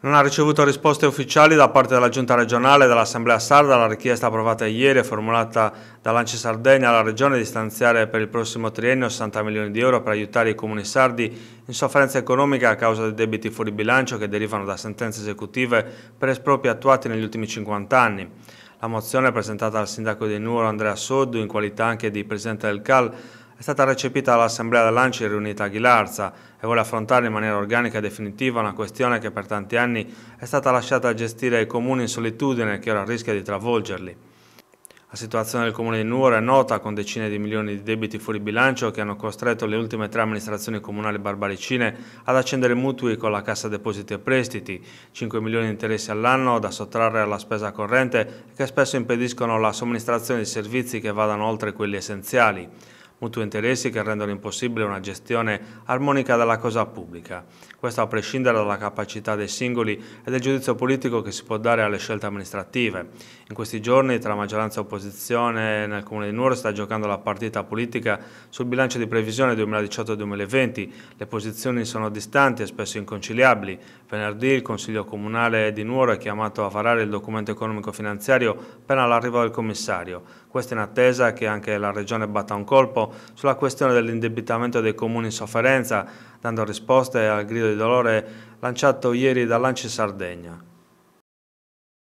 Non ha ricevuto risposte ufficiali da parte della Giunta regionale e dell'Assemblea Sarda alla richiesta approvata ieri e formulata da Lanci Sardegna alla Regione di stanziare per il prossimo triennio 60 milioni di euro per aiutare i comuni sardi in sofferenza economica a causa dei debiti fuori bilancio che derivano da sentenze esecutive per espropri attuati negli ultimi 50 anni. La mozione presentata dal sindaco di Nuoro Andrea Soddu in qualità anche di presidente del CAL è stata recepita dall'Assemblea dell'Anci riunita a Ghilarza e vuole affrontare in maniera organica e definitiva una questione che per tanti anni è stata lasciata a gestire ai comuni in solitudine che ora rischia di travolgerli. La situazione del comune di Nuoro è nota con decine di milioni di debiti fuori bilancio che hanno costretto le ultime tre amministrazioni comunali barbaricine ad accendere mutui con la Cassa Depositi e Prestiti, 5 milioni di interessi all'anno da sottrarre alla spesa corrente che spesso impediscono la somministrazione di servizi che vadano oltre quelli essenziali mutui interessi che rendono impossibile una gestione armonica della cosa pubblica. Questo a prescindere dalla capacità dei singoli e del giudizio politico che si può dare alle scelte amministrative. In questi giorni tra maggioranza e opposizione nel Comune di Nuoro sta giocando la partita politica sul bilancio di previsione 2018-2020. Le posizioni sono distanti e spesso inconciliabili. Venerdì il Consiglio Comunale di Nuoro è chiamato a varare il documento economico-finanziario appena all'arrivo del commissario. Questo in attesa che anche la Regione batta un colpo sulla questione dell'indebitamento dei comuni in sofferenza, dando risposte al grido di dolore lanciato ieri dall'Anci Sardegna.